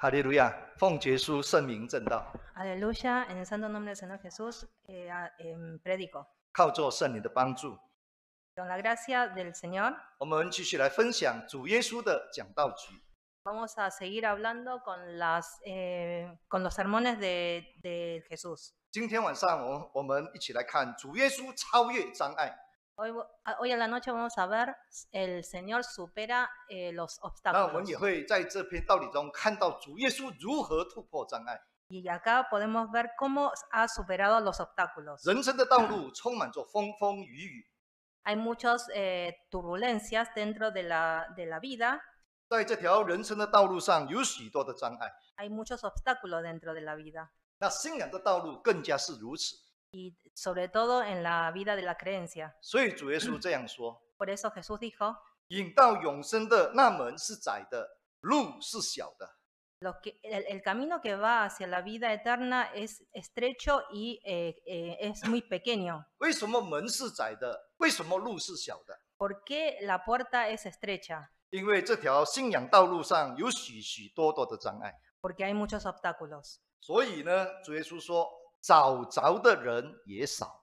哈利路亚，奉耶稣圣名证道。哈利路亚，在圣名的圣者耶稣，我讲道。靠作圣灵的帮助。Don la gracia del señor。我们继续来分享主耶稣的讲道剧。Vamos a seguir hablando con las con los sermones de de Jesús。今天晚上，我我们一起来看主耶稣超越障碍。Hoy, ah, hoy en la noche vamos a ver el Señor supera los obstáculos. Y acá podemos ver cómo ha superado los obstáculos. Hay muchas eh, turbulencias dentro de la, de la vida, Hay muchos obstáculos dentro de la vida. 那信仰的道路更加是如此。y sobre todo en la vida de la creencia. Por eso Jesús dijo que- el, camino que va hacia la vida eterna es estrecho y eh, eh, es muy pequeño. ¿Por qué la puerta es estrecha? Porque hay muchos obstáculos. dijo, 找着的人也少。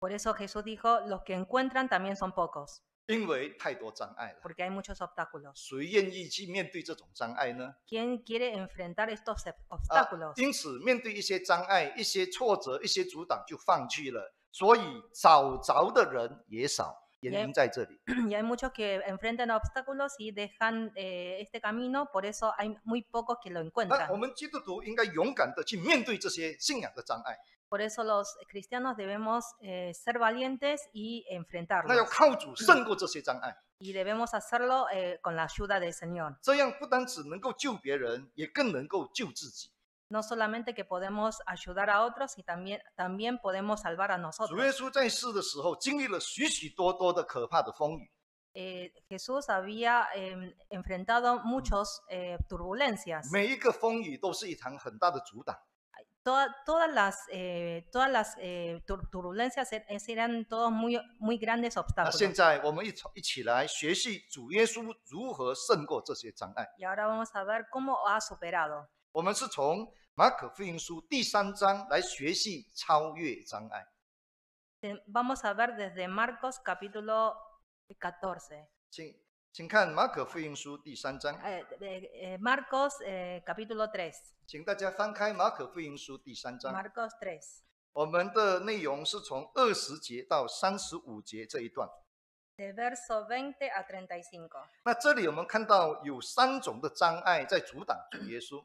Por eso Jesús dijo, los que encuentran también son pocos。因为太多障碍了。Porque hay muchos obstáculos。谁愿意去面对这种障碍呢？Quién quiere enfrentar estos obstáculos？啊，因此面对一些障碍、一些挫折、一些阻挡就放弃了，所以找着的人也少。y hay, muchos que enfrentan obstáculos y dejan eh, este camino, por eso hay muy pocos que lo ah, encuentran. Por eso los cristianos debemos eh, ser valientes y enfrentarlos. Y debemos hacerlo eh, con la ayuda del Señor no solamente que podemos ayudar a otros, y también, también podemos salvar a nosotros. Eh, Jesús había em, enfrentado muchas eh, turbulencias. todas las, eh, todas las turbulencias e, eran todos muy, muy grandes obstáculos. Y ahora vamos a ver cómo ha superado. 马可福音书第三章来学习超越障碍。vamos a ver desde Marcos capítulo catorce. 请，请看马可福音书第三章。de Marcos capítulo tres. 请大家翻开马可福音书第三章。Marcos tres. 我们的内容是从二十节到三十五节这一段。de versos veinte a treinta y cinco. 那这里我们看到有三种的障碍在阻挡主耶稣。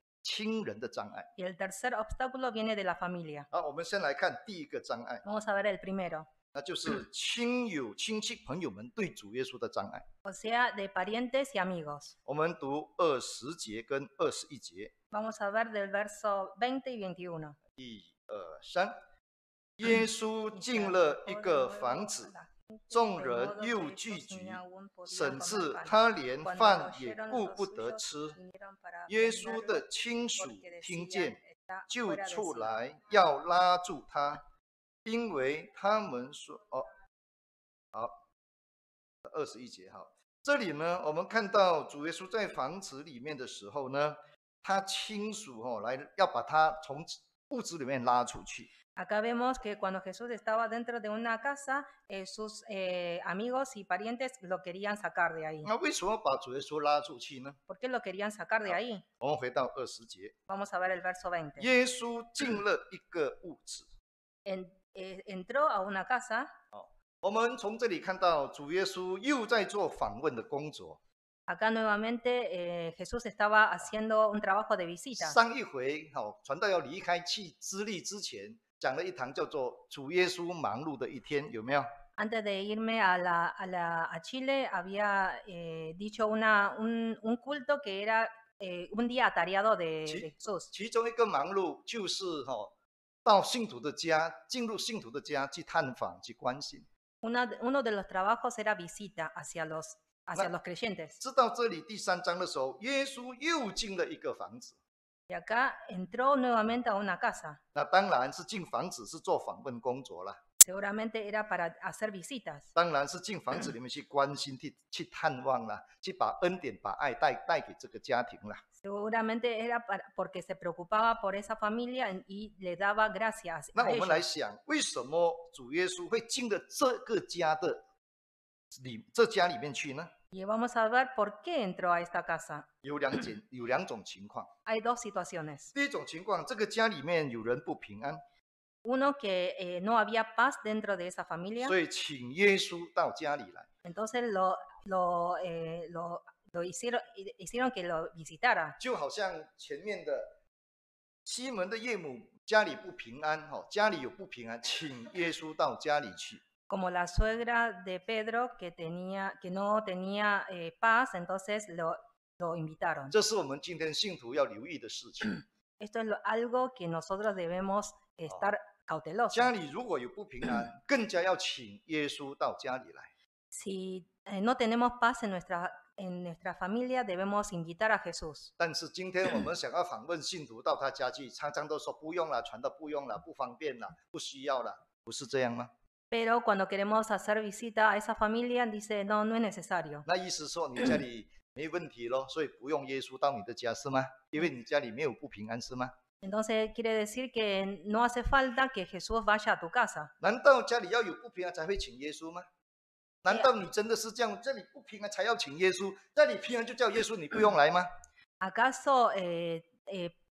亲人的障碍。好，我们先来看第一个障碍。那就是亲友、亲戚、朋友们对主耶稣的障碍。我们读二十节跟二十一节。一二三，耶稣进了一个房子。众人又聚集，甚至他连饭也顾不得吃。耶稣的亲属听见，就出来要拉住他，因为他们说：“哦，好，二十一节哈，这里呢，我们看到主耶稣在房子里面的时候呢，他亲属哈来要把他从屋子里面拉出去。” Acá vemos que cuando Jesús estaba dentro de una casa, eh, sus eh, amigos y parientes lo querían sacar de ahí. ¿Por qué lo querían sacar de ahí? Vamos a ver el verso 20. Eh, entró a una casa. Acá nuevamente Jesús estaba haciendo un trabajo de visita. 讲了一堂叫做“主耶稣忙碌的一天”，有没有？Antes de irme a la a la a Chile había dicho una un un culto que era un día atareado de Jesús。其中一个忙碌就是哈，到信徒的家，进入信徒的家去探访，去关心。una uno de los trabajos era visita hacia los hacia los creyentes。知道这里第三章的时候，耶稣又进了一个房子。Y acá entró nuevamente a una casa. Seguramente era para hacer visitas. Seguramente era porque se preocupaba por esa familia y le daba gracias. A y vamos a ver por qué entró a esta casa. Hay dos situaciones. Uno que eh, no había paz dentro de esa familia, Entonces eh, lo, lo, hicieron, hicieron que lo visitara como la suegra de Pedro que, tenía, que no tenía eh, paz, entonces lo, lo invitaron. Esto es algo que nosotros debemos estar cautelosos. si no tenemos paz en nuestra, en nuestra familia, debemos invitar a Jesús. pero cuando queremos hacer visita a esa familia, dice, no, no es necesario. Entonces quiere decir que no hace falta que Jesús vaya a tu casa. ¿Acaso eh, eh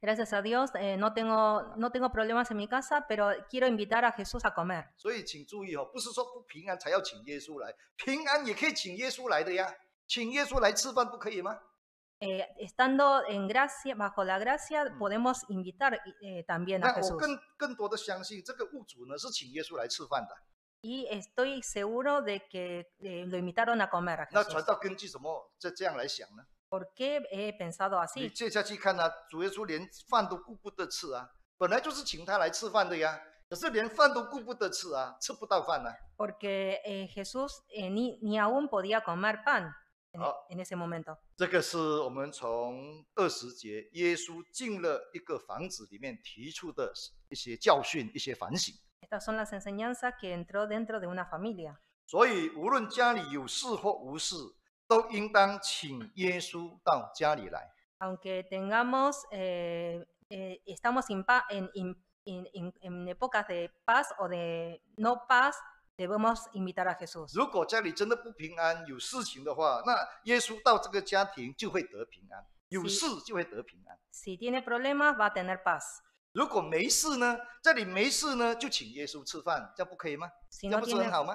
Gracias a Dios, eh, no, tengo, no tengo problemas en mi casa, pero quiero invitar a Jesús a comer. estando en gracia, bajo la gracia, mm. podemos invitar eh, también a Jesús. Jesús. Y estoy seguro de que eh, lo invitaron a comer a Jesús. ¿Por pensado qué he 你接下去看呐，主耶稣连饭都顾不得吃啊！本来就是请他来吃饭的呀，可是连饭都顾不得吃啊，吃不到饭了。Porque Jesús ni ni aún podía comer pan en ese momento。这个是我们从二十节耶稣进了一个房子里面提出的一些教训、一些反省。Estas son las enseñanzas que entró dentro de una familia。所以无论家里有事或无事。都应当请耶稣到家里来。Aunque tengamos estamos en en en en épocas de paz o de no paz debemos invitar a Jesús。如果家里真的不平安，有事情的话，那耶稣到这个家庭就会得平安。有事就会得平安。Si tiene problemas va a tener paz。如果没事呢？这里没事呢，就请耶稣吃饭，这不可以吗？这不是很好吗？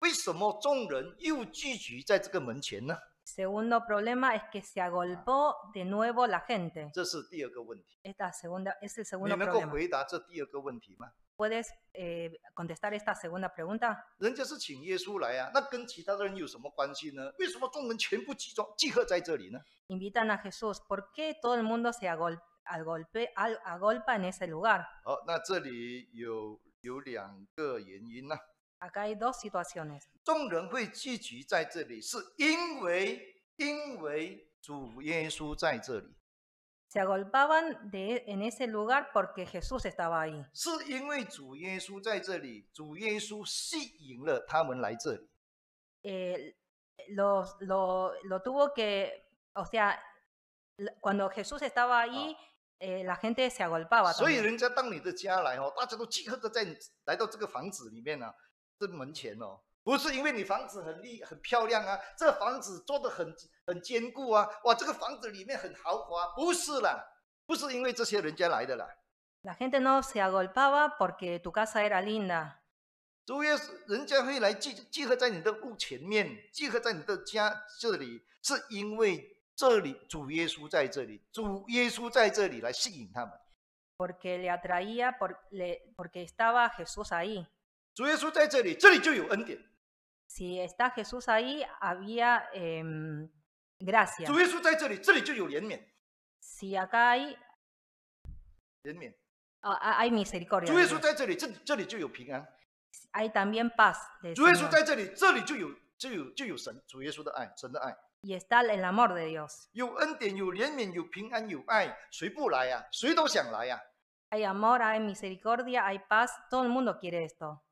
为什么众人又聚集在这个门前呢？segundo problema es que se agolpó de nuevo la gente. 这是第二个问题。esta segunda es el segundo. 你能够回答这第二个问题吗？puedes contestar esta segunda pregunta？人家是请耶稣来呀，那跟其他人有什么关系呢？为什么众人全部集中、聚合在这里呢？invitan a Jesús porque todo el mundo se agolpó a golpe a a golpa en ese lugar. 好，那这里有有两个原因呢。Acá hay dos situaciones. Se agolpaban en ese lugar porque Jesús estaba ahí. lo, tuvo que, o sea, cuando Jesús estaba ahí, ah. eh, la gente se agolpaba. 是门前哦，不是因为你房子很厉很漂亮啊，这房子做的很很坚固啊，哇，这个房子里面很豪华，不是啦，不是因为这些人家来的啦。La gente no se agolpaba porque tu casa era linda。主耶稣人家会来聚集合在你的屋前面，集合在你的家这里，是因为这里主耶稣在这里，主耶稣在这里来吸引他们。Porque le atraía por le porque estaba Jesús ahí。主耶稣在这里，这里就有恩典。Si está Jesús ahí, había gracia. 主耶稣在这里，这里就有怜悯。Si acá hay, 怜悯。h hay misericordia. 主耶稣在这里，这这里就有平安。Hay también paz. 主耶稣在这里，这里就有就有就有神，主耶稣的爱，神的爱。Y está el amor de Dios. 有恩典，有怜悯，有平安，有爱，谁不来呀？谁都想来呀！hay amor, hay misericordia, hay paz. Todo el mundo quiere esto.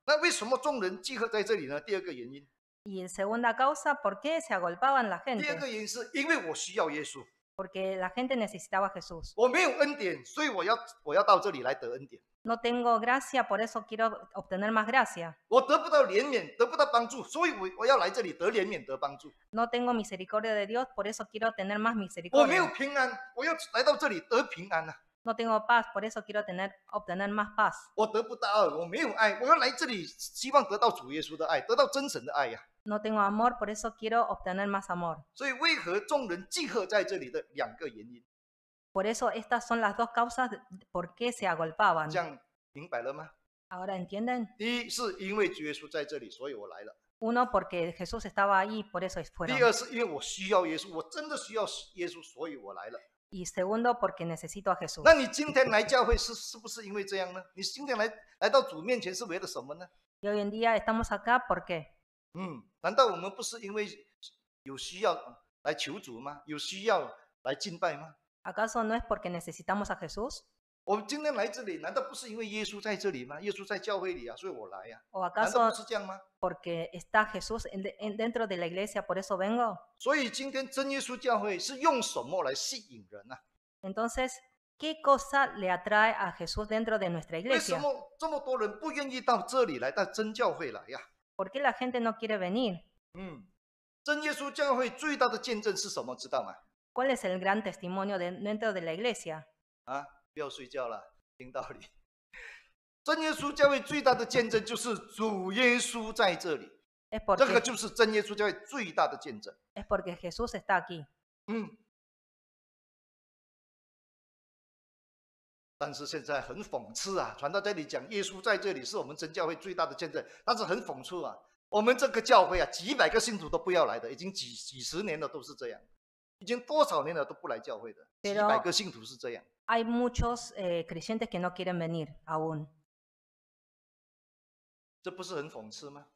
Y en segunda causa, ¿por qué se agolpaban la gente? Porque la gente necesitaba a Jesús. No tengo gracia, por eso quiero obtener más gracia. No tengo misericordia de Dios, por eso quiero tener más misericordia no tengo paz, por eso quiero tener, obtener más paz. No tengo amor, por eso quiero obtener más amor. Por eso estas son las dos causas por qué se agolpaban. ¿Ahora entienden? Uno, porque Jesús estaba ahí, por eso es fuera 那你今天来教会是是不是因为这样呢？你今天来来到主面前是为了什么呢？今天，我们为什么来到这里？我们今天来到这里，是因为我们有需要来求主吗？有需要来敬拜吗？我们今天来这里，难道不是因为耶稣在这里吗？耶稣在教会里啊，所以我来呀。难道不是这样吗？所以今天真耶稣教会是用什么来吸引人呢？为什么这么多人不愿意到这里来，到真教会来呀？嗯，真耶稣教会最大的见证是什么？知道吗？啊？不要睡觉了，听道理。真耶稣教会最大的见证就是主耶稣在这里，这个就是真耶稣教会最大的见证。Es porque Jesús está aquí。嗯。但是现在很讽刺啊，传到这里讲耶稣在这里是我们真教会最大的见证，但是很讽刺啊，我们这个教会啊，几百个信徒都不要来的，已经几几十年了都是这样，已经多少年了都不来教会的，几百个信徒是这样。有 muchos creyentes que no quieren venir aún。这不是很讽刺吗？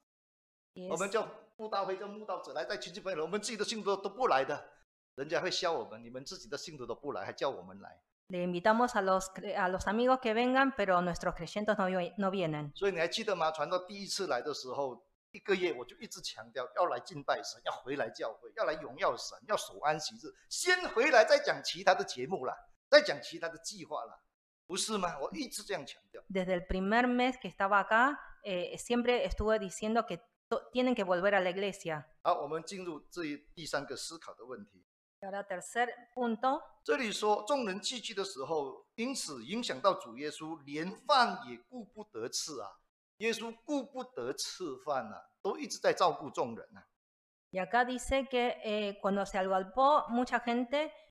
我们就募道会就募道者来带亲戚朋友，我们自己的信徒都不来的，人家会笑我们。你们自己的信徒都不来，还叫我们来？Le invitamos a los a los amigos que vengan, pero nuestros creyentes no no vienen。所以你还记得吗？传到第一次来的时候，一个月我就一直强调要来敬拜神，要回来教会，要来荣耀神，要守安息日，先回来再讲其他的节目了。再讲其他的计划了，不是吗？我一直这样强调。Desde el primer mes que estaba acá, siempre estuve diciendo que tienen que volver a la iglesia。好，我们进入这一第三个思考的问题。El tercer punto。这里说众人聚集的时候，因此影响到主耶稣，连饭也顾不得吃啊！耶稣顾不得吃饭呢，都一直在照顾众人呢。Y acá dice que eh, cuando se aglupó mucha gente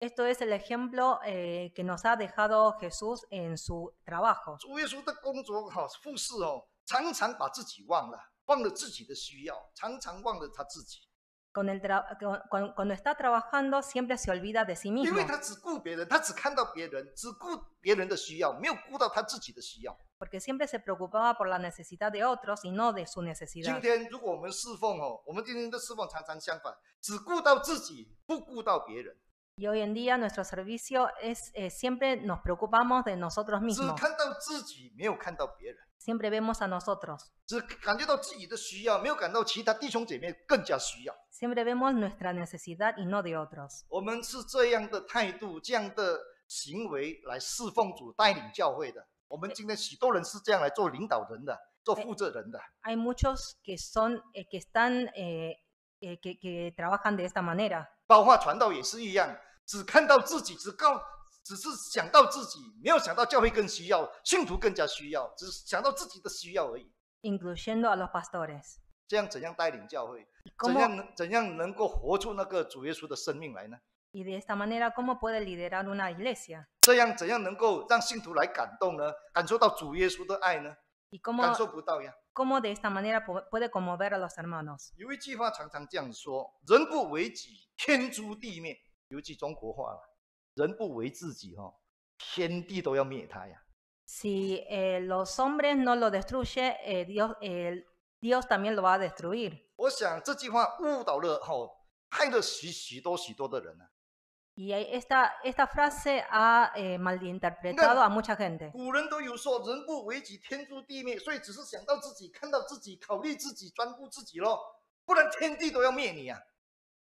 Esto es el ejemplo eh, que nos ha dejado Jesús en su trabajo. cuando está trabajando siempre se olvida de sí mismo. Porque siempre se preocupaba por la necesidad de otros y no de su necesidad. Y hoy en día nuestro servicio es eh, siempre nos preocupamos de nosotros mismos. Siempre vemos a nosotros. Siempre vemos nuestra necesidad y no de otros. Hay muchos que eh, que están eh, que, trabajan de esta manera. 只看到自己，只告，只是想到自己，没有想到教会更需要，信徒更加需要，只是想到自己的需要而已。Incluyendo a los pastores，这样怎样带领教会？怎样怎样能够活出那个主耶稣的生命来呢？Y de esta manera cómo puede liderar una iglesia？这样怎样能够让信徒来感动呢？感受到主耶稣的爱呢？Y cómo？感受不到呀？Cómo de esta manera puede conmover a los hermanos？有一句话常常这样说：人不为己，天诛地灭。有句中国话了，人不为自己哈，天地都要灭他呀。Si los hombres no lo destruye, Dios, Dios también lo va a destruir。我想这句话误导了哈，害了许许多许多的人呢。Y esta esta frase ha malinterpretado a mucha gente。古人都有说，人不为己，天诛地灭。所以只是想到自己，看到自己，考虑自己，专顾自己喽，不然天地都要灭你呀。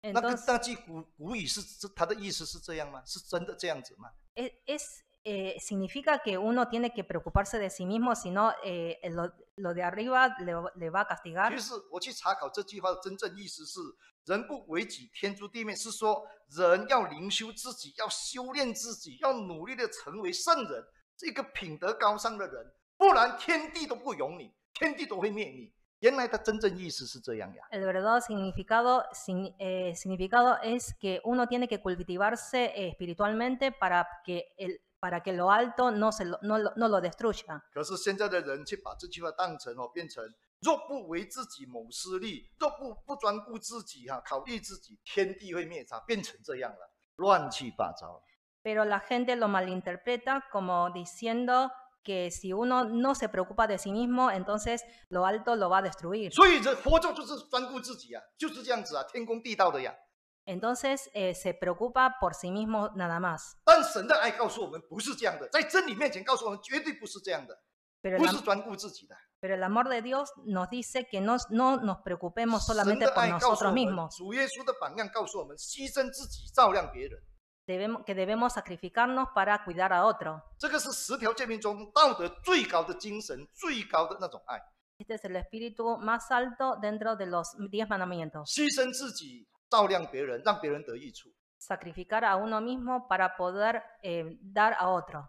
那那句古古语是是他的意思是这样吗？是真的这样子吗？Es significa s que uno tiene que preocuparse de sí mismo, sino lo de arriba le va a castigar。就是我去查考这句话的真正意思是“人不为己，天诛地灭”，是说人要灵修自己，要修炼自己，要努力的成为圣人，这个品德高尚的人，不然天地都不容你，天地都会灭你。El verdadero eh, significado, es que uno tiene que cultivarse eh, espiritualmente para que el para que lo alto no se lo, no, lo destruya. Pero la gente lo malinterpreta como diciendo que si uno no se preocupa de sí mismo, entonces lo alto lo va a destruir. Entonces eh, se preocupa por sí mismo nada más. Pero pero el amor de Dios nos dice que no, no nos preocupemos solamente por nosotros mismos debemos, que debemos sacrificarnos para cuidar a otro. Este es el espíritu más alto dentro de los diez mandamientos. Sacrificar a uno mismo para poder eh, dar a otro.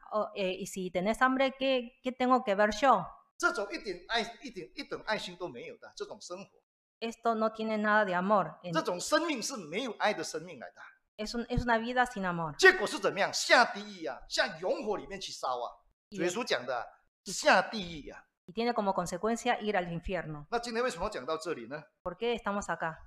这种一点爱、一点、一点爱心都没有的这种生活，这种生命是没有爱的生命来的。结果是怎么样？下地狱啊！像熔火里面去烧啊！主耶稣讲的，是下地狱啊！那今天为什么讲到这里呢？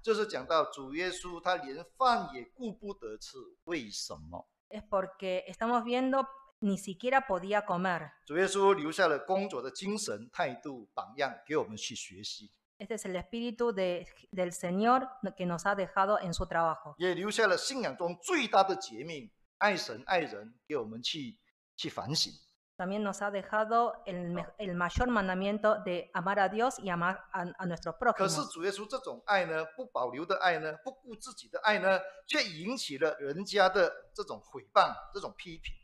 就是讲到主耶稣他连饭也顾不得吃，为什么？是，因为，我们，看到 ni siquiera podía comer. 主耶稣留下了工作的精神、态度、榜样给我们去学习，Este es el espíritu de- del Señor que nos ha dejado en su trabajo. 也留下了信仰中最大的诫命——爱神爱人，给我们去去反省。También nos ha dejado el, el mayor mandamiento de amar a Dios y amar a, a nuestros 可是 prójimos. 主耶稣这种爱呢，不保留的爱呢，不顾自己的爱呢，却引起了人家的这种诽谤、这种批评。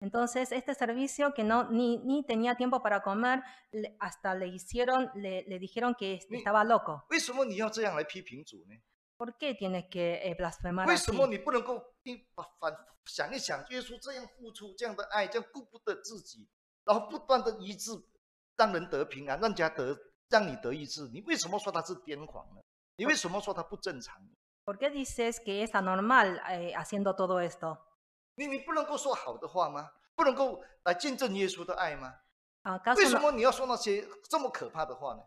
Entonces, este servicio que no, ni, ni tenía tiempo para comer, hasta le hicieron, le, dijeron que estaba loco. ¿Por qué tienes que eh, blasfemar así? ¿Por qué dices que es anormal eh, haciendo todo esto? 你你不能够说好的话吗？不能够来见证耶稣的爱吗？啊，为什么你要说那些这么可怕的话呢？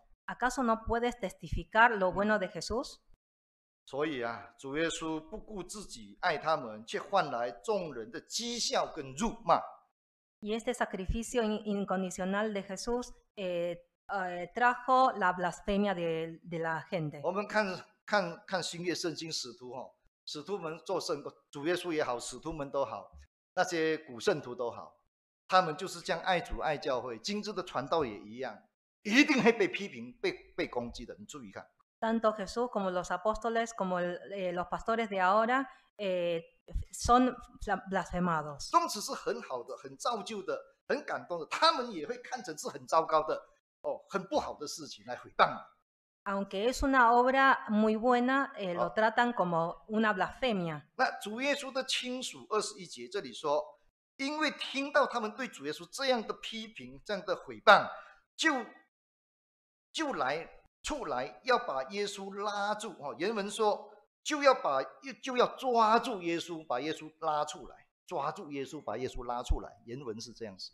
所以啊，主耶稣不顾自己爱他们，却换来众人的讥笑跟辱骂。我们看看看新约圣经使徒哈。使徒们做圣主耶稣也好，使徒们都好，那些古圣徒都好，他们就是讲爱主、爱教会。今日的传道也一样，一定会被批评、被被攻击的。你注意看，tanto Jesús como los apóstoles como los pastores de ahora son blasfemados。宗旨是很好的、很造就的、很感动的，他们也会看成是很糟糕的、哦，很不好的事情来回谤你。aunque es una obra muy buena lo tratan como una blasfemia 那主耶稣的亲属二十一节这里说，因为听到他们对主耶稣这样的批评，这样的诽谤，就就来出来要把耶稣拉住哦，原文说就要把就就要抓住耶稣，把耶稣拉出来，抓住耶稣，把耶稣拉出来，原文是这样写。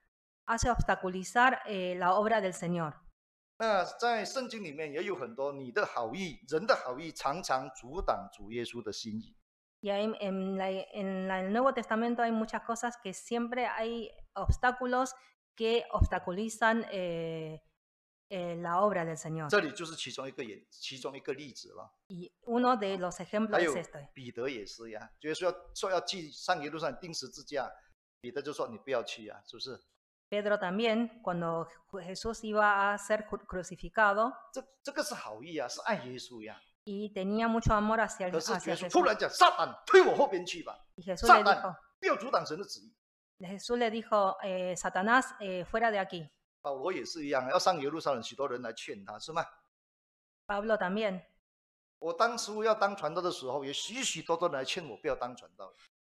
hace obstaculizar eh, la obra del Señor. en, el Nuevo Testamento hay muchas cosas que siempre hay obstáculos que obstaculizan eh, eh, la obra del Señor. uno de los ejemplos es este. Pedro también cuando Jesús iba a ser crucificado，这这个是好意啊，是爱耶稣呀。可是耶稣突然讲，撒旦推我后边去吧。撒旦不要阻挡神的旨意。Jesus le dijo, Satanás, fuera de aquí。p a b l o también。我当初要当传道的时候，有许许多多人来劝我不要当传道。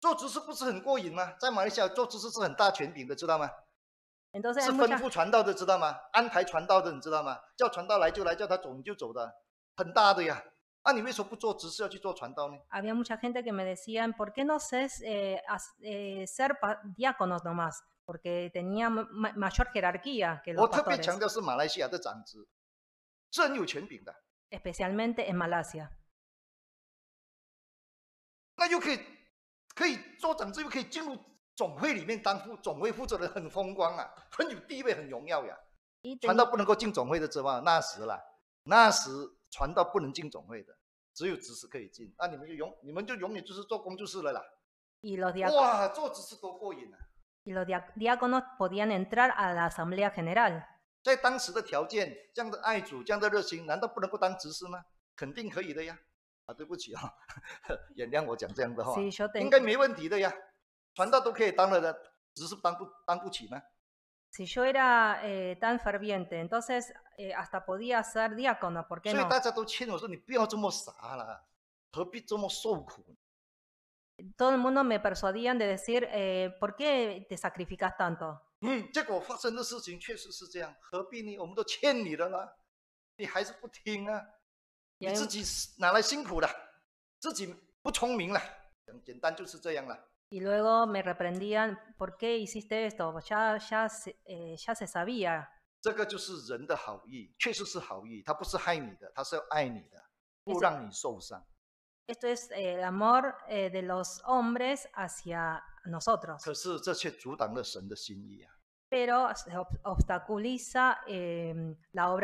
做执事不是很过瘾吗？在马来西亚做执事是很大权柄的，知道吗？是吩咐传道的，知道吗？安排传道的，你知道吗？叫传道来就来，叫他走就走的，很大的呀。那你为什么不做执事，要去做传道呢？había mucha gente que me decían por qué no sé hacer diáconos nomás porque tenía mayor jerarquía que los patrones. 我特别强调是马来西亚的长职，真有权柄的。Especialmente en Malasia. 可以做长治，又可以进入总会里面当副总会负责人，很风光啊，很有地位，很荣耀呀。传到不能够进总会的之外，那时了，那时传到不能进总会的，只有执事可以进。那你们就永，你们就永远就是做工就是了啦。哇，做执事多过瘾啊！在当时的条件，这样的爱主，这样的热心，难道不能够当执事吗？肯定可以的呀。对不起啊，原谅我讲这样的话，应该没问题的呀，传道都可以当了的，只是当不当不起吗？所以大家都劝我说：“你不要这么傻了，何必这么受苦？”所以大家都劝我说：“你不要这么傻了，何必这么受苦？”嗯，结果发生的事情确实是这样，何必呢？我们都劝你了，你还是不听啊？你自己哪来辛苦的？自己不聪明了，简单就是这样了。Y luego me reprendían porque hiciste esto, ya ya se ya se sabía。这个就是人的好意，确实是好意，他不是害你的，他是要爱你的，不让你受伤。Esto es el amor de los hombres hacia nosotros。可是这却阻挡了神的心意啊！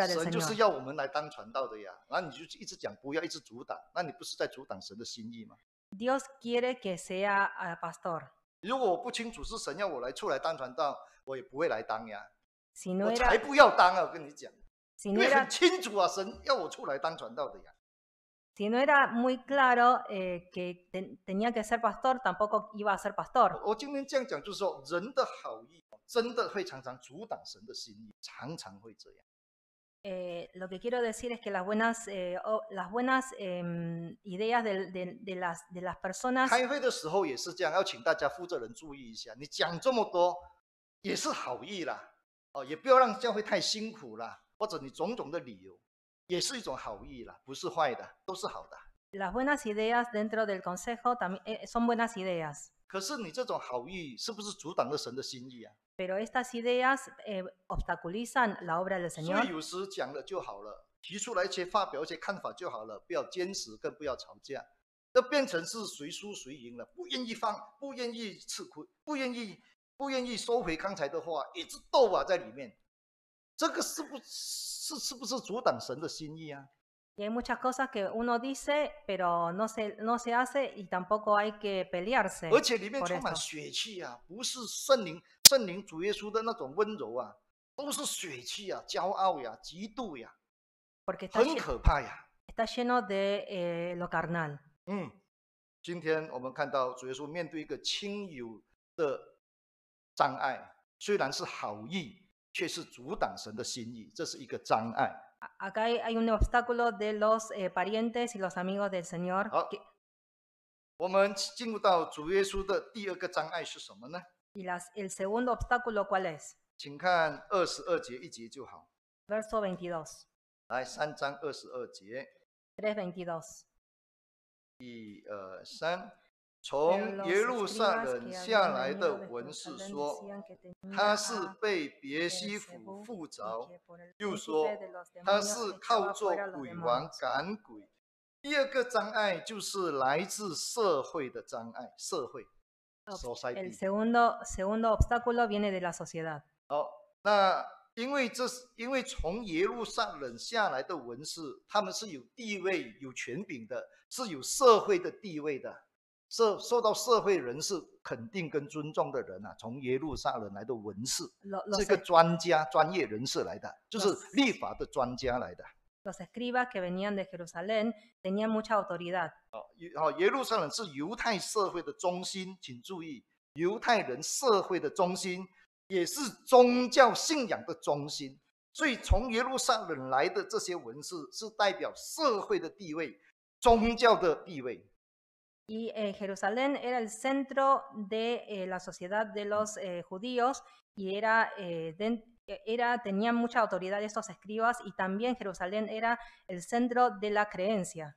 神就是要我们来当传道的呀，那你就一直讲，不要一直阻挡，那你不是在阻挡神的心意吗？如果我不清楚是神要我来出来当传道，我也不会来当呀。我才不要当啊，我跟你讲，因为很清楚啊，神要我出来当传道的呀。si no era muy claro eh, que tenía que ser pastor, tampoco iba a ser pastor. Eh, lo que quiero decir es que las buenas, eh, oh, las buenas em, ideas de, de, de, las, de las personas... 开会的时候也是这样，要请大家负责人注意一下。你讲这么多也是好意啦，哦，也不要让教会太辛苦啦，或者你种种的理由。也是一种好意啦，不是坏的，都是好的。Las buenas ideas dentro del consejo también son buenas ideas。可是你这种好意是不是阻挡了神的心意啊？Pero estas ideas obstaculizan la obra del señor。所以有时讲了就好了，提出来一些发表一些看法就好了，不要坚持，更不要吵架，都变成是谁输谁赢了，不愿意放，不愿意吃亏，不愿意不愿意收回刚才的话，一直斗啊在里面。这个是不是是是不是阻挡神的心意啊？而且里面充满血气啊，不是圣灵圣灵主耶稣的那种温柔啊，都是血气啊，骄傲呀，嫉妒呀，很可怕呀。嗯，今天我们看到主耶稣面对一个亲友的障碍，虽然是好意。却是阻挡神的心意，这是一个障碍。Acá hay un obstáculo de los parientes y los amigos del señor。好，我们进入到主耶稣的第二个障碍是什么呢？Y las el segundo obstáculo cuál es？请看二十二节一节就好。Verso veintidós。来三章二十二节。Treinta y dos。一二三。从耶路撒冷下来的文士说：“他是被别西府附着。”又说：“他是靠做鬼王赶鬼。”第二个障碍就是来自社会的障碍。社会所塞的。好，那因为这是因为从耶路撒冷下来的文士，他们是有地位、有权柄的，是有社会的地位的。受受到社会人士肯定跟尊重的人呐，从耶路撒冷来的文士，是个专家、专业人士来的，就是立法的专家来的。Los escribas que venían de Jerusalén tenían mucha autoridad。哦，耶哦耶路撒冷是犹太社会的中心，请注意，犹太人社会的中心，也是宗教信仰的中心。所以从耶路撒冷来的这些文士，是代表社会的地位、宗教的地位。y eh, Jerusalén era el centro de eh, la sociedad de los eh, judíos y era, era, mucha autoridad esos escribas y también Jerusalén era el centro de la creencia.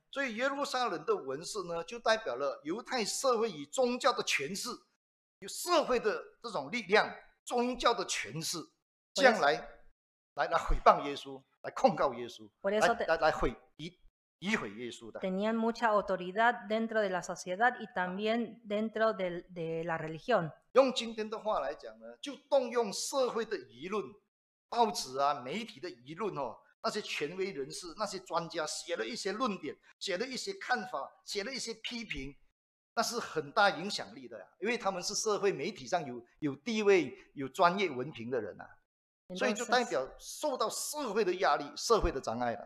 Por eso, 诋毁耶稣的，。tenía mucha autoridad dentro de la sociedad y también dentro de de la religión。用今天的话来讲呢，就动用社会的舆论、报纸啊、媒体的舆论哦，那些权威人士、那些专家写了一些论点、写了一些看法、写了一些批评，那是很大影响力的，因为他们是社会媒体上有有地位、有专业文凭的人呐，所以就代表受到社会的压力、社会的障碍了。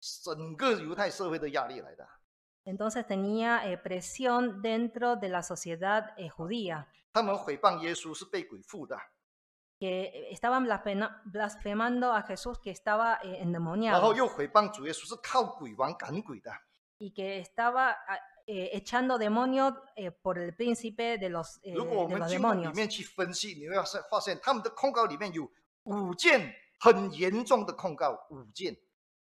整个犹太社会的压力来的。他们诽谤耶稣是被鬼附的，que estaban blasfemando a Jesús que estaba endemoniado。然后又诽谤主耶稣是靠鬼王赶鬼的，y que estaba echando demonios por el príncipe de los demonios。如果我们进里面去分析，你会发现他们的控告里面有五件很严重的控告，五件。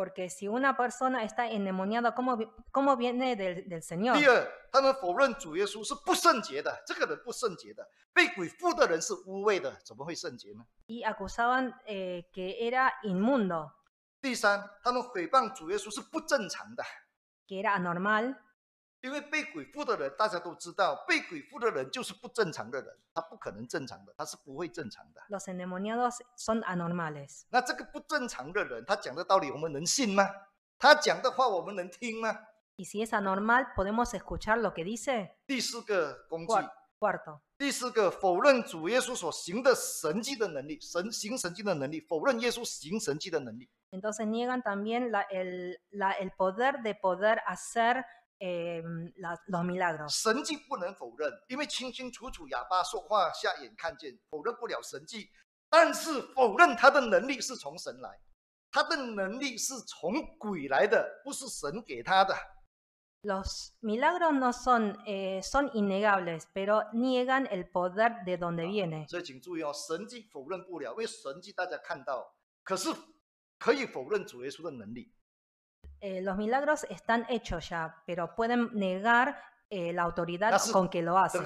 Porque si una persona está endemoniada, ¿cómo, cómo viene del, del Señor? 第二，他们否认主耶稣是不圣洁的，这个人不圣洁的，被鬼附的人是污秽的，怎么会圣洁呢？Y acusaban eh, que era inmundo, 第三，他们诽谤主耶稣是不正常的，que era anormal, 因为被鬼附的人，大家都知道，被鬼附的人就是不正常的人，他不可能正常的，他是不会正常的。Los endemoniados son anormales。那这个不正常的人，他讲的道理我们能信吗？他讲的话我们能听吗？Y si es anormal, podemos escuchar lo que dice。第四个工具，第四个否认主耶稣所行的神迹的能力，神行神迹的能力，否认耶稣行神迹的能力。Entonces niegan también el el poder de poder hacer 神迹不能否认，因为清清楚楚，哑巴说话，瞎眼看见，否认不了神迹。但是否认他的能力是从神来，他的能力是从鬼来的，不是神给他的。Los milagros no son eh, son innegables, pero niegan el poder de donde viene。所以请注意哦，神迹否认不了，因为神迹大家看到，可是可以否认主耶稣的能力。Eh, los milagros están hechos ya, pero pueden negar eh, la autoridad con que lo hacen.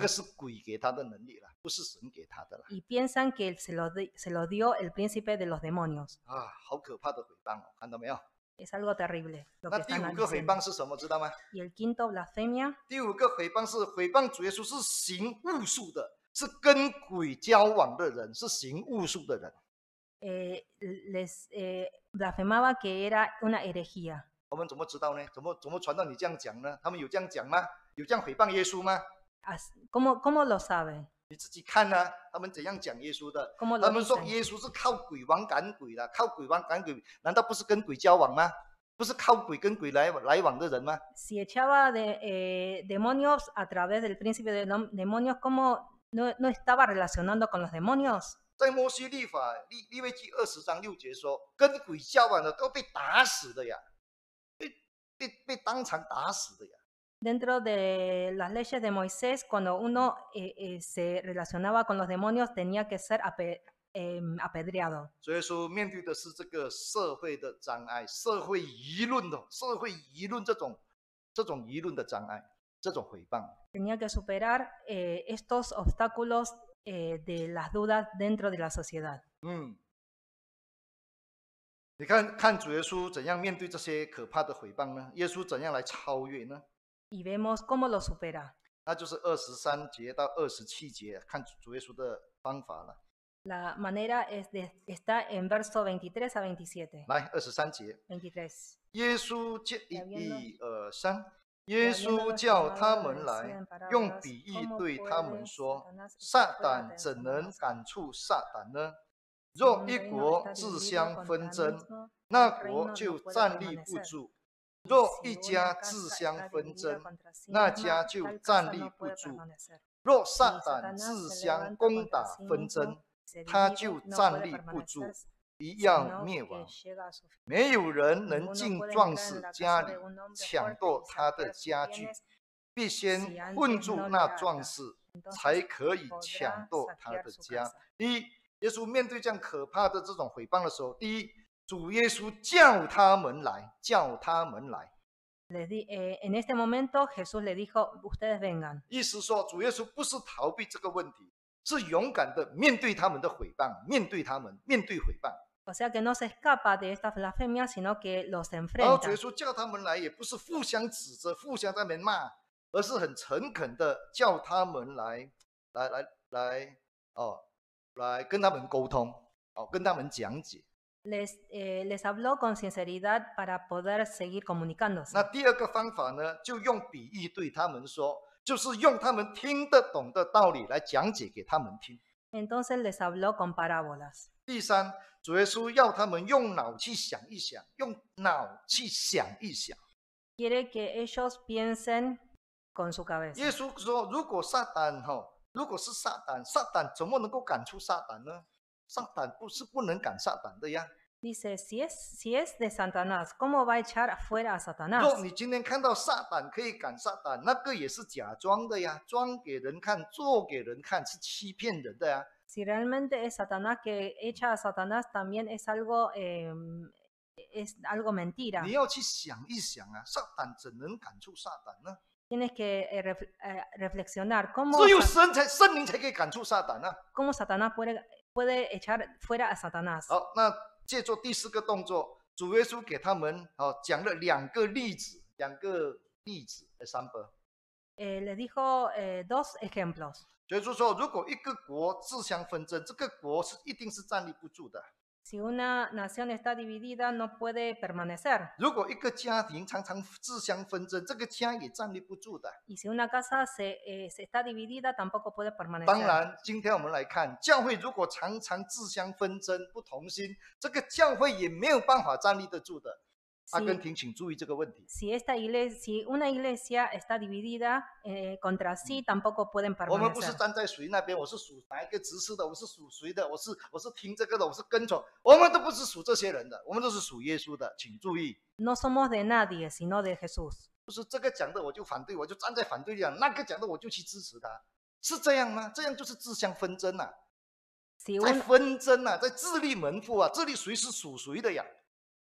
Y piensan que se lo, dio el príncipe de los demonios. Ah, ah. es algo terrible Y el quinto, blasfemia. les eh, blasfemaba que era una herejía. 我们怎么知道呢？怎么怎么传到你这样讲呢？他们有这样讲吗？有这样诽谤耶稣吗？啊，cómo cómo lo saben？你自己看呐，他们怎样讲耶稣的？他们说耶稣是靠鬼王赶鬼的，靠鬼王赶鬼，难道不是跟鬼交往吗？不是靠鬼跟鬼来来往的吗？Si echaba de demonios a través del príncipe de demonios, s c m o no no estaba relacionando con los demonios？在摩西立法利利未记二十章六节说，跟鬼交往的都被打死的呀。Dentro de las leyes de Moisés, cuando uno eh, eh, se relacionaba con los demonios, tenía que ser em, apedreado. Tenía que superar eh, estos obstáculos de las dudas dentro de la sociedad. 你看看主耶稣怎样面对这些可怕的诽谤呢？耶稣怎样来超越呢？那就是二十三节到二十七节，看主耶稣的方法了。来二十三节，耶稣接一、二、三，耶稣叫他们来，用比喻对他们说：“撒旦怎能感触撒旦呢？”若一国自相纷争，那国就战力不足；若一家自相纷争，那家就战力不足；若上党自相攻打纷争，他就战力不足，一样灭亡。没有人能进壮士家里抢夺他的家具，必先困住那壮士，才可以抢夺他的家。一耶稣面对这样可怕的这种毁谤的时候，第一，主耶稣叫他们来，叫他们来。Le d i en este momento Jesús le dijo: "Ustedes vengan." 意思说，主耶稣不是逃避这个问题，是勇敢的面对他们的毁谤，面对他们，面对毁谤。O sea que no se escapa de e s t a las f m a s i n o que los enfrenta. 然后，主耶稣叫他们来，也不是互相指责、互相在那骂，而是很诚恳的叫他们来，来，来，来，哦。来跟他们沟通，哦，跟他们讲解。那第二个方法呢，就用比喻对他们说，就是用他们听得懂的道理来讲解给他们听。第三，主耶稣要他们用脑去想一想，用脑去想一想。耶稣说，如果撒旦哈。如果是撒胆，撒胆怎么能够赶出撒胆呢？撒胆不是不能赶撒胆的呀。Dice si es si es de Satanás, cómo va a echar afuera a Satanás？不，你今天看到撒胆可以赶撒胆，那个也是假装的呀，装给人看，做给人看，是欺骗人的呀。Si realmente es Satanás que echa a Satanás, también es algo es algo mentira。你要去想一想啊，撒胆怎能赶出撒胆呢？tienes que reflexionar cómo cómo satanás puede puede echar fuera a satanás 好，那借做第四个动作，主耶稣给他们好讲了两个例子，两个例子，哎，桑伯。呃，le dijo dos ejemplos。耶稣说，如果一个国自相纷争，这个国是一定是站立不住的。如果一个家庭常常自相纷争，这个家也站立不住的。当然，今天我们来看，教会如果常常自相纷争、不同心，这个教会也没有办法站立得住的。阿根廷，请注意这个问题。Si esta igle, si una iglesia está dividida contra sí, tampoco pueden permanecer。我们不是站在谁那边，我是属哪一个支系的，我是属谁的，我是我是听这个的，我是跟随。我们都不是属这些人的，我们都是属耶稣的，请注意。No somos de nadie, sino de Jesús。是这个讲的，我就反对，我就站在反对讲；那个讲的，我就去支持他，是这样吗？这样就是自相纷争呐，在纷争呐，在自立门户啊！这里谁是属谁的呀？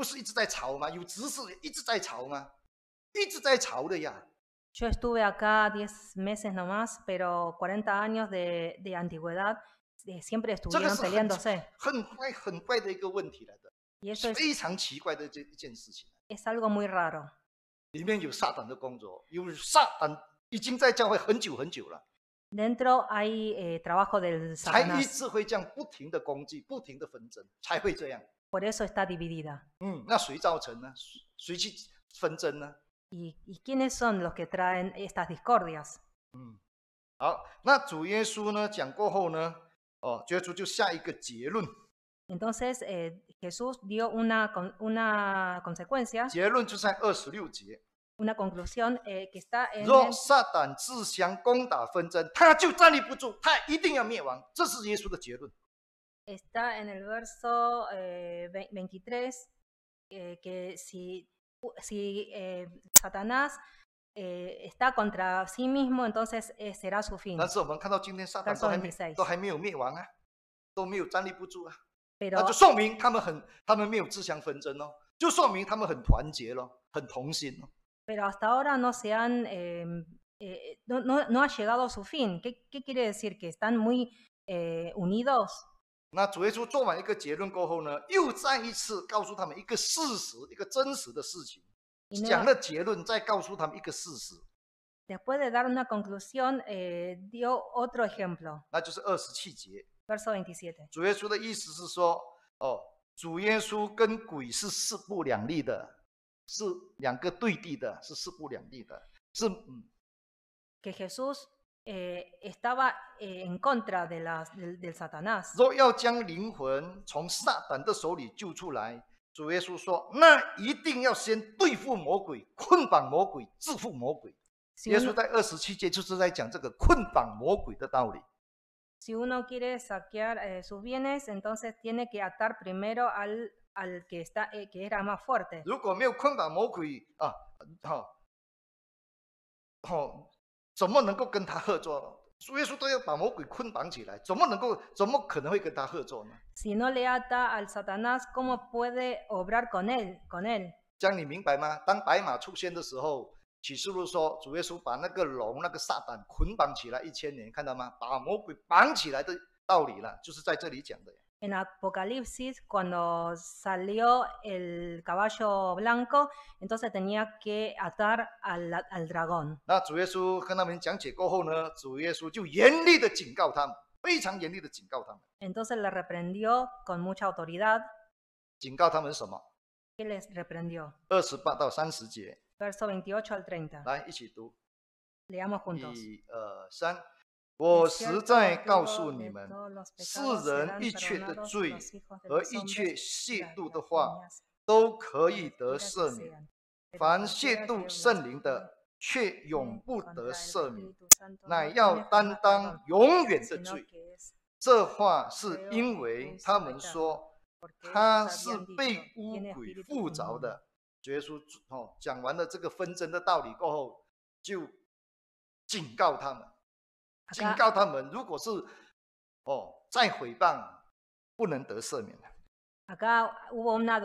不是一直在吵吗？有执事一直在吵吗？一直在吵的呀。Yo estuve acá diez meses no más, pero cuarenta años de de antigüedad, de siempre estuvieron peleándose. 这个是很快很快的一个问题来的，非常奇怪的这一件事情。Es algo muy raro. 里面有撒旦的工作，有撒旦已经在教会很久很久了。Dentro hay trabajo del. 才一直会这样不停的攻击，不停的纷争，才会这样。Por eso está dividida. Mm, ¿Y, quiénes son los que traen estas discordias? Entonces eh, Jesús dio una, una consecuencia. Pues, una conclusión eh, que está en. 若撒旦自相攻打纷争，他就站立不住，他一定要灭亡。这是耶稣的结论。está en el verso 23, eh, eh, que si, eh, Satanás está contra sí mismo, entonces será su fin. Pero, hasta ahora no se han em, no, ha llegado a su fin. ¿Qué, quiere decir? ¿Que están muy unidos? 那主耶稣做完一个结论过后呢，又再一次告诉他们一个事实，一个真实的事情。讲了结论，再告诉他们一个事实。Después de dar una conclusión, dio otro ejemplo. 那就是二十七节。Verso veintisiete. 主耶稣的意思是说，哦，主耶稣跟鬼是势不两立的，是两个对立的，是势不两立的，是。Que Jesús Eh, estaba eh, en contra de del, Satanás. Si uno, quiere saquear eh, sus bienes, entonces tiene que atar primero al, que, está, que era más fuerte. 怎么能够跟他合作？主耶稣都要把魔鬼捆绑起来，怎么能够？怎么可能会跟他合作呢？¿Cómo puede obrar con él? ¿Con él? 样你明白吗？当白马出现的时候，启示录说，主耶稣把那个龙、那个撒旦捆绑起来一千年，看到吗？把魔鬼绑起来的道理了，就是在这里讲的。en Apocalipsis, cuando salió el caballo blanco, entonces tenía que atar al, dragón. Entonces le reprendió con mucha autoridad. ¿Qué les reprendió? verso 28 al 30. Leamos juntos. 我实在告诉你们，世人一切的罪和一切亵渎的话，都可以得赦免；凡亵渎圣灵的，却永不得赦免，乃要担当永远的罪。这话是因为他们说他是被污鬼附着的。绝书哦，讲完了这个纷争的道理过后，就警告他们。警告他们，如果是哦，再毁谤，不能得赦免的。那如果那如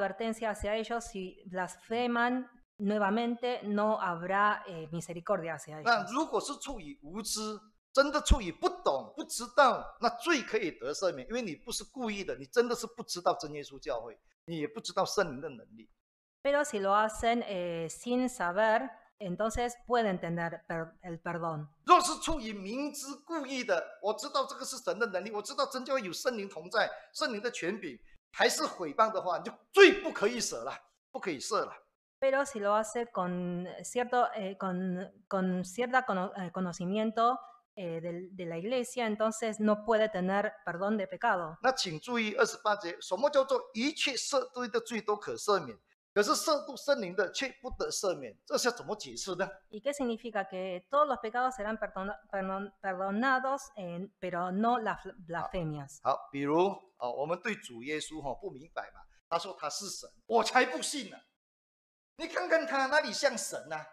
果是处于无知，真的处于不懂、不知道，那罪可以得赦免，因为你不是故意的，你真的是不知道真耶稣教会，你也不知道圣灵的能力。entonces puede entender per el perdón. Pero si lo hace con cierto eh, con, con cierta eh, conocimiento eh, de, de, la iglesia, entonces no puede tener perdón de pecado. 可是亵度圣灵的却不得赦免，这是怎么解释呢？好，比如哦，我们对主耶稣哈不明白嘛？他说他是神，我才不信呢。你看看他哪里像神啊？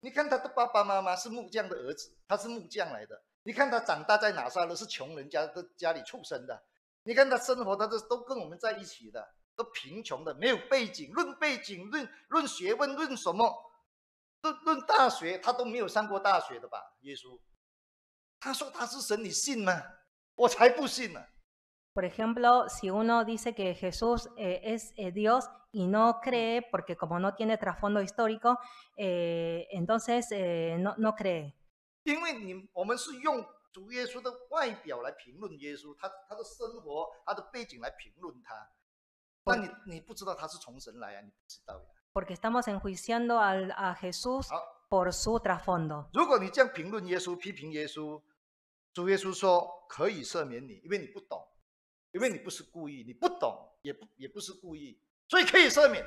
你看他的爸爸妈妈是木匠的儿子，他是木匠来的。你看他长大在哪？杀了是穷人家的家里出生的。你看他生活，他都都跟我们在一起的。都贫穷的，没有背景。论背景，论论学问，论什么？论论大学，他都没有上过大学的吧？耶稣，他说他是神，你信吗？我才不信呢。Por ejemplo, si uno dice que Jesús es Dios y no cree porque como no tiene trasfondo histórico, entonces no no cree. 因为你我们是用主耶稣的外表来评论耶稣，他他的生活，他的背景来评论他。那你你不知道他是从神来呀？你不知道呀。Porque estamos enjuiciando al a Jesús por su trasfondo。如果你这样评论耶稣、批评耶稣，主耶稣说可以赦免你，因为你不懂，因为你不是故意，你不懂，也不也不是故意，所以可以赦免。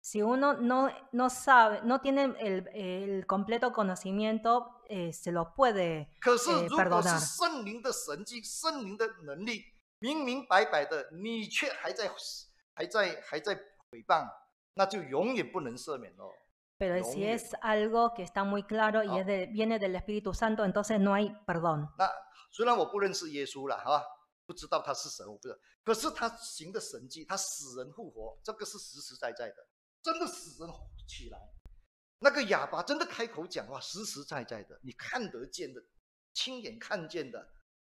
Si uno no no sabe, no tiene el el completo conocimiento, se los puede. e 是，如果是圣 o 的神迹、圣灵的能力，明明白白的，你却还在。还在还在诽谤，那就永远不能赦免喽。Pero si es algo que está muy claro y viene del Espíritu Santo, entonces no hay perdón. 那虽然我不认识耶稣了，好吧，不知道他是神，我不知道。可是他行的神迹，他死人复活，这个是实实在在的，真的死人起来，那个哑巴真的开口讲话，实实在在的，你看得见的，亲眼看见的。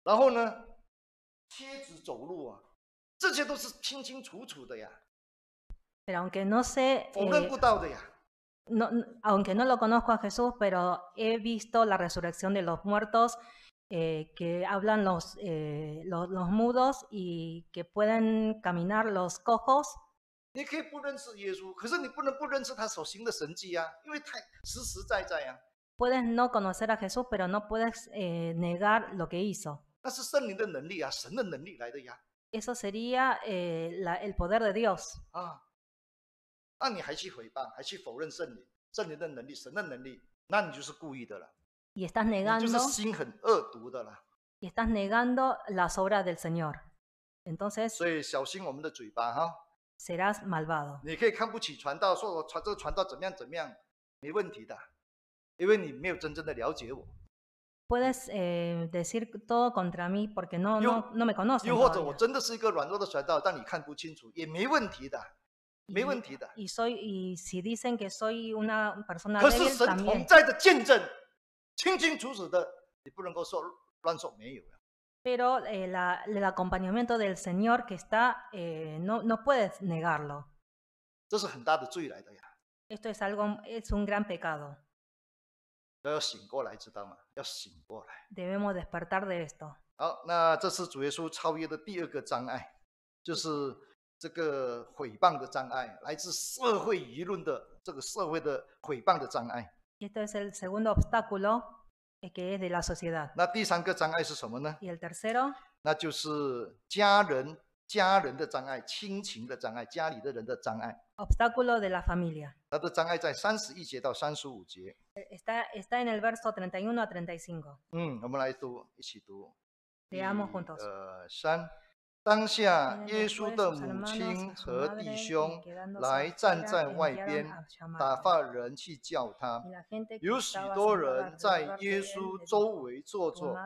然后呢，瘸子走路啊。这些都是清清楚楚的呀。Pero aunque no sé, 驳认 No, aunque no lo conozco a Jesús, pero he visto la resurrección de los muertos, que hablan los los los mudos y que pueden caminar los cojos. 你可以不认识耶稣，可是你不能不认识他所行的神迹呀，因 Puedes no conocer a Jesús, pero no puedes negar lo que hizo。那是圣灵的能力啊，神的能力来的呀。Eso sería eh, el poder de Dios. Ah. y estás negando, las obras del Señor. Entonces, serás malvado puedes eh, decir todo contra mí porque no, no, no me conoces. Y, soy, y si dicen que soy una persona débil, también. Pero eh, la, el acompañamiento del Señor que está, eh, no, no puedes negarlo. Esto es algo, es un gran pecado. 都要醒过来，知道吗？要醒过来。好，那这是主耶稣超越的第二个障碍，就是这个毁谤的障碍，来自社会舆论的这个社会的毁谤的障碍。那第三个障碍是什么呢？那就是家人。家人的障碍、亲情的障碍、家里的人的障碍。Obstáculo de la familia。它的障碍在三十一节到三十五节。Está está en el verso treinta y uno a treinta y cinco。嗯，我们来读，一起读。Leamos juntos。呃，三。当下，耶稣的母亲和弟兄来站在外边，打发人去叫他。有许多人在耶稣周围坐坐，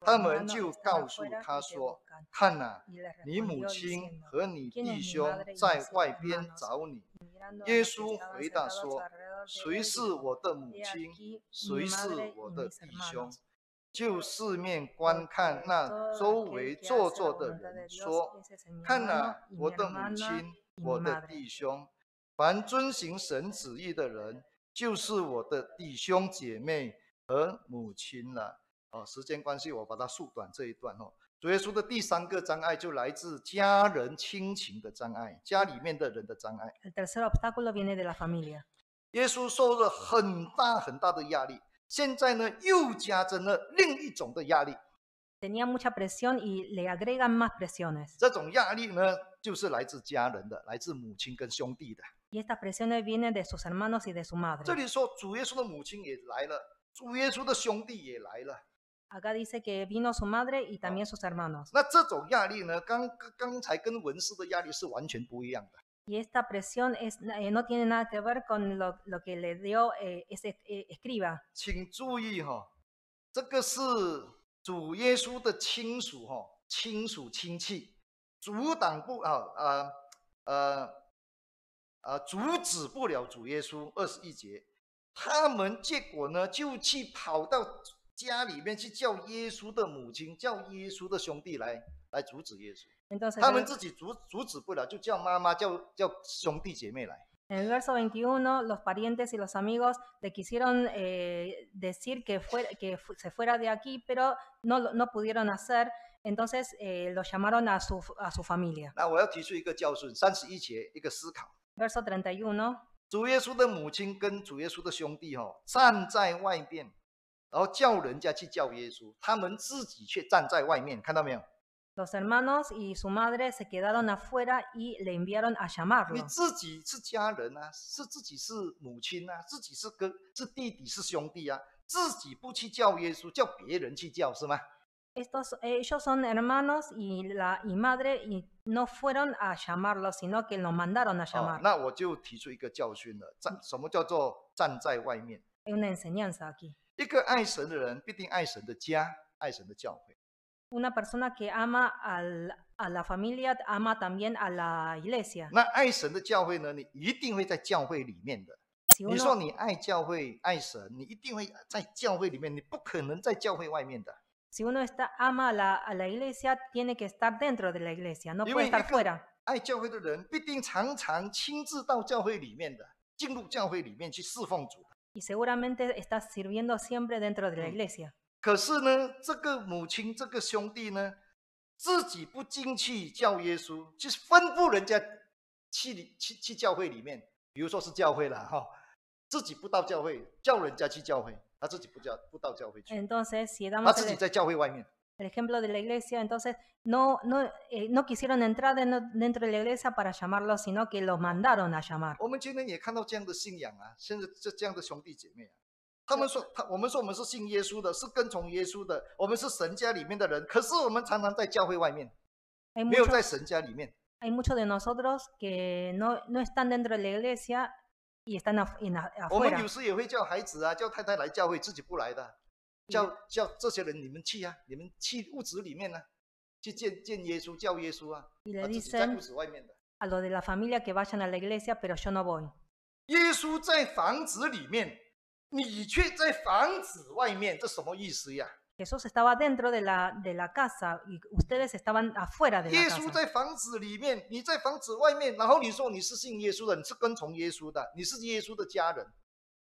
他们就告诉他说：“看啊，你母亲和你弟兄在外边找你。”耶稣回答说：“谁是我的母亲？谁是我的弟兄？”就四面观看那周围坐坐的人，说：“看了我的母亲，我的弟兄，凡遵行神旨意的人，就是我的弟兄姐妹和母亲了。”哦，时间关系，我把它缩短这一段哦。主耶稣的第三个障碍就来自家人亲情的障碍，家里面的人的障碍。耶稣受了很大很大的压力。现在呢，又加增了另一种的压力。Tenía mucha presión y le agregan más presiones。这种压力呢，就是来自家人的，来自母亲跟兄弟的。Y estas presiones vienen de sus hermanos y de su madre。这里说主耶稣的母亲也来了，主耶稣的兄弟也来了。Acá dice que vino su madre y también sus hermanos。那这种压力呢，刚刚才跟文士的压力是完全不一样的。请注意哈，这个是主耶稣的亲属哈，亲属亲戚阻挡不啊啊啊呃，阻止不了主耶稣二十一节。他们结果呢，就去跑到家里面去叫耶稣的母亲，叫耶稣的兄弟来来阻止耶稣。他们自己阻阻止不了，就叫妈妈，叫叫兄弟姐妹来。En verso 21, los parientes y los amigos le quisieron decir que fue que se fuera de aquí, pero no no pudieron hacer. Entonces los llamaron a su a su familia. 那我要提出一个教训，三十一节一个思考。Verso 31, 主耶稣的母亲跟主耶稣的兄弟吼站在外面，然后叫人家去叫耶稣，他们自己却站在外面，看到没有？Los hermanos y su madre se quedaron afuera y le enviaron a llamarlo. Estos, ellos son hermanos y, la, y madre y no fueron a llamarlo, sino que lo mandaron a llamar. Hay una enseñanza aquí una persona que ama a la familia, ama también a la iglesia. Si uno- está, ama a la, iglesia, tiene que estar dentro de la iglesia, no puede estar fuera. Y seguramente está sirviendo siempre dentro de la iglesia. 可是呢，这个母亲、这个兄弟呢，自己不进去叫耶稣，就吩咐人家去、去、去教会里面。比如说是教会了哈，自己不到教会，叫人家去教会，他自己不叫，不到教会去。嗯，当时写到。他自己在教会外面。El ejemplo de la iglesia, entonces no, no, no quisieron entrar dentro de la iglesia para llamarlos, sino que los mandaron a llamar。我们今天也看到这样的信仰啊，现在这这样的兄弟姐妹啊。他们说他，我们说我们是信耶稣的，是跟从耶稣的，我们是神家里面的人。可是我们常常在教会外面，没有在神家里面。我们有时也会叫孩子啊，叫太太来教会，自己不来的，叫叫这些人你们去啊，你们去屋子里面呢，去见见耶稣，叫耶稣啊。在屋子外面的。耶稣在房子里面。你却在房子外面，这什么意思呀？Jesús estaba dentro de la de la casa y ustedes estaban afuera de la casa。耶稣在房子里面，你在房子外面。然后你说你是信耶稣的，是跟从耶稣的，你是耶稣的家人。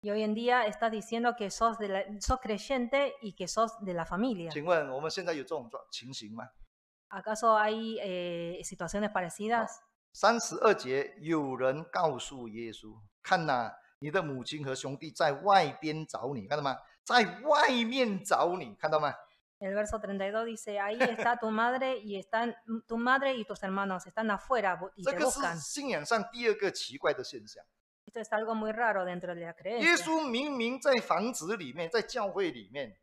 Hoy en día está diciendo que sos de los creyentes y que sos de la familia。请问我们现在有这种情形吗？Acaso hay situaciones parecidas？三十二节，有人告诉耶稣：“看哪。”你的母亲和兄弟在外边找你，看到吗？在外面找你，看到吗？这个是信仰上第二个奇怪的现象。耶稣明明在房子里面，在教会里面，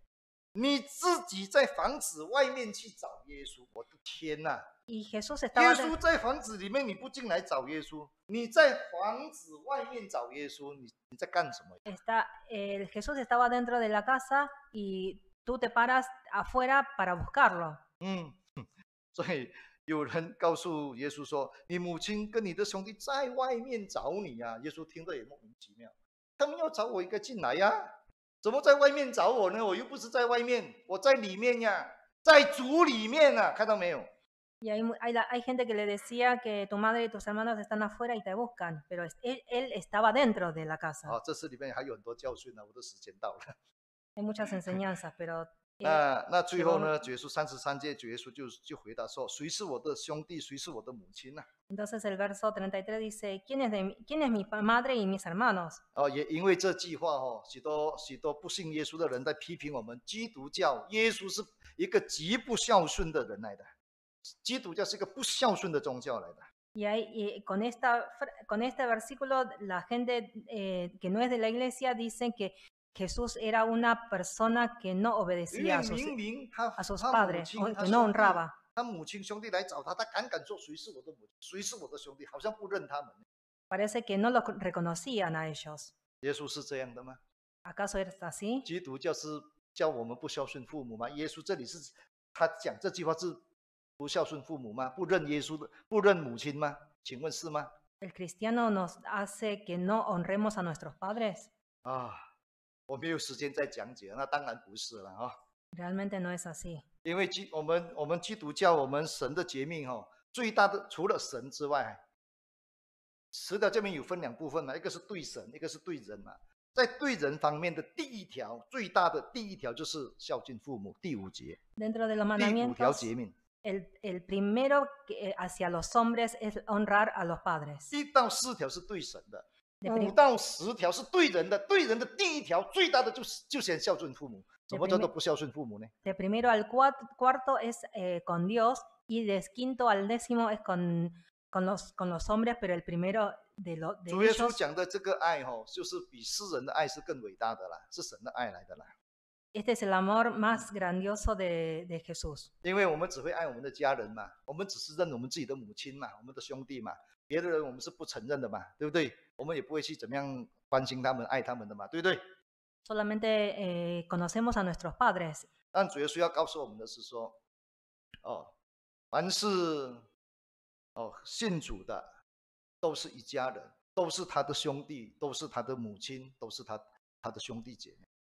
你自己在房子外面去找耶稣，我的天哪！耶稣在房子里面，你不进来找耶稣，你在房子外面找耶稣，你你在干什么？Está el Jesús estaba dentro de la casa y tú te paras afuera para buscarlo。嗯，所以有人告诉耶稣说：“你母亲跟你的兄弟在外面找你啊。”耶稣听着也莫名其妙，他们要找我应该进来呀，怎么在外面找我呢？我又不是在外面，我在里面呀，在主里面啊，看到没有？Y hay, hay, gente que le decía que tu madre y tus hermanos están afuera y te buscan, pero él, estaba dentro de la casa. hay muchas enseñanzas, pero eh, Entonces el verso 33 dice: ¿Quién es de quién es mi madre y mis hermanos? Oh, y con, con este versículo, la gente eh, que no es de la iglesia dicen que Jesús era una persona que no obedecía a sus, padres, que no honraba. Parece que no lo reconocían a ellos. ¿Acaso es así? 不孝顺父母吗？不认耶稣的，不认母亲吗？请问是吗？El cristiano nos hace que no honremos a nuestros padres。啊，我没有时间再讲解，那当然不是了啊。Realmente no es así。因为基我们我们基督教我们神的诫命哈，最大的除了神之外，十条诫命有分两部分嘛，一个是对神，一个是对人嘛。在对人方面的第一条，最大的第一条就是孝敬父母，第五节。Dentro de los mandamientos。第五条诫命。El, el, primero hacia los hombres es honrar a los padres. De primero al cuarto es eh, con Dios y de quinto al décimo es con, con, los, con los hombres, pero el primero de, los de 这是爱最伟大的爱。因为我们只会爱我们的家人嘛，我们只是认我们自己的母亲嘛，我们的兄弟嘛，别的人我们是不承认的嘛，对不对？我们也不会去怎么样关心他们、爱他们的嘛，对不对？Solamente conocemos a nuestros padres。但主要需要告诉我们的是说，哦，凡是哦信主的，都是一家人，都是他的兄弟，都是他的母亲，都是他他的兄弟姐妹。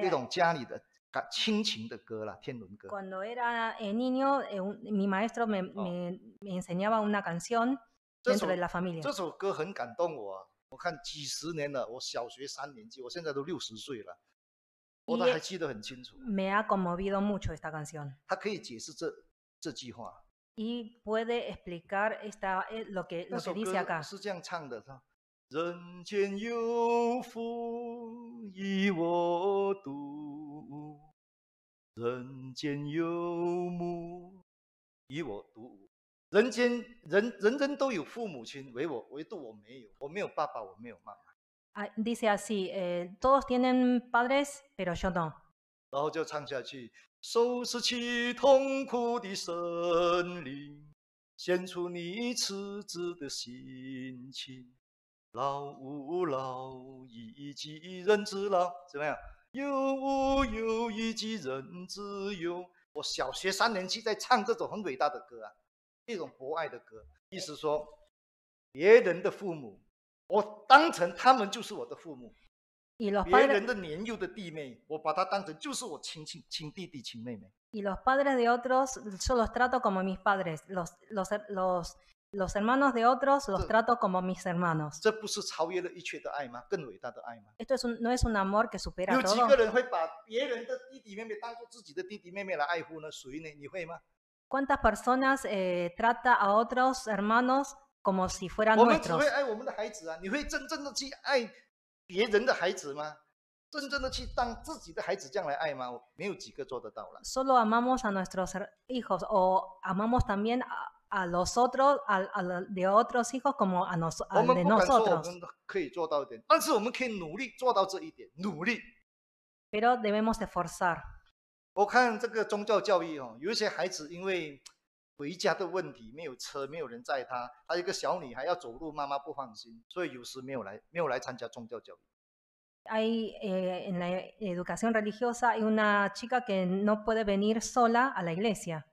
那种家里的感亲情的歌了，天伦歌。Cuando era niño, mi maestro me enseñaba una canción dentro de la familia。这首歌很感动我，我看几十年了，我小学三年级，我现在都六十岁了，我都还记得很清楚。Me ha conmovido mucho esta canción。它可以解释这这句话。Y puede explicar esta lo que lo que dice acá。是这样唱的，是吧？人间有福，以我独；人间有母，以我独人间人人人都有父母亲，唯我唯独我没有。我没有爸爸，我没有妈妈。Dice así. Todos tienen padres, pero yo no. 然后就唱下去：收拾起痛苦的森林，献出你赤子的心情。老吾老以及人之老，怎么样？幼吾幼以及人之幼。我小学三年级在唱这种很伟大的歌啊，一种博爱的歌。意思说，别人的父母，我当成他们就是我的父母；别人的年幼的弟妹，我把他当成就是我亲亲亲弟弟亲妹妹。los hermanos de otros los trato como mis hermanos. Esto no es un amor que supera todo. ¿Cuántas personas eh, trata a otros hermanos como si fueran nuestros? Solo amamos a nuestros hijos o amamos también a 啊，nosotros，啊啊，de otros hijos como a nosotros，de nosotros。Pero debemos esforzar。我看这个宗教教育哦，有一些孩子因为回家的问题，没有车，没有人带他，他一个小女孩要走路，妈妈不放心，所以有时没有来，没有来参加宗教教育。Hay en la educación religiosa una chica que no puede venir sola a la iglesia.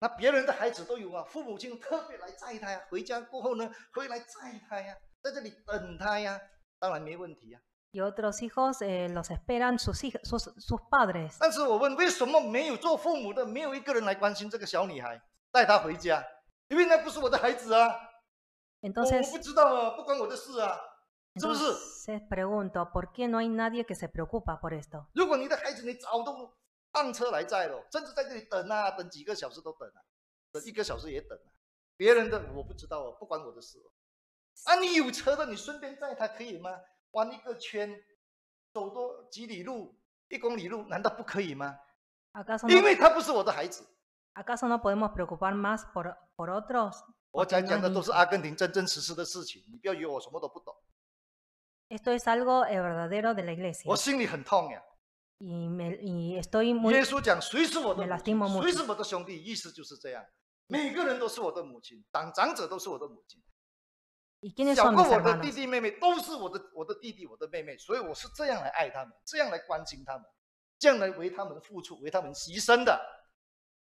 那别人的孩子都有啊，父母亲特别来载他呀，回家过后呢，回来载他呀，在这里等他呀，当然没问题啊。Otros hijos, eh, los esperan sus hijos, sus sus padres. 但是，我问，为什么没有做父母的，没有一个人来关心这个小女孩，带她回家？因为那不是我的孩子啊。Entonces, no lo sé. No es mi asunto. ¿Es verdad? Se pregunta por qué no hay nadie que se preocupa por esto. 如果你的孩子，你找到我。上车来载喽，甚至在这里等啊，等几个小时都等啊，等一个小时也等啊。别人的我不知道哦，不关我的事哦。啊，你有车的，你顺便载他可以吗？弯一个圈，走多几里路，一公里路，难道不可以吗？因为他不是我的孩子。no p o r p o r 我讲讲的都是阿根廷真真实实的事情，你不要以为我什么都不懂。e s 我心里很痛呀。耶稣讲：“谁是我的母亲，谁是我的兄弟？”意思就是这样，每个人都是我的母亲，长长者都是我的母亲，小过我的弟弟妹妹都是我的我的弟弟我的妹妹，所以我是这样来爱他们，这样来关心他们，这样来为他们付出，为他们牺牲的。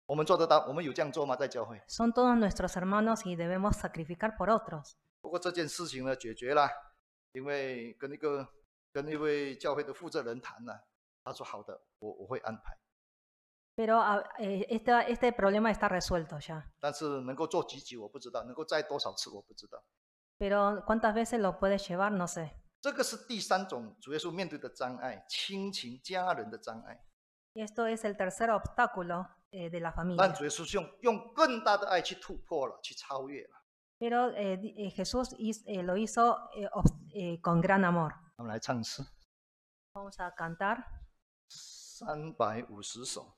我们做得到，我们有这样做吗？在教会？Son todos nuestros hermanos y debemos sacrificar por otros。不过这件事情呢，解决了，因为跟一个跟一位教会的负责人谈了。他说：“好的，我我会安排。”，Pero este este problema está resuelto ya。但是能够做几局我不知道，能够再多少次我不知道。Pero cuántas veces lo p u e d e llevar, no sé。这个是第三种主耶稣面对的障碍，亲情家人的障碍。Esto es el tercer obstáculo de la familia。但主耶稣用用更大的爱去突破了，去超越了。Pero Jesús lo hizo con gran amor。Vamos a cantar。三百五十首。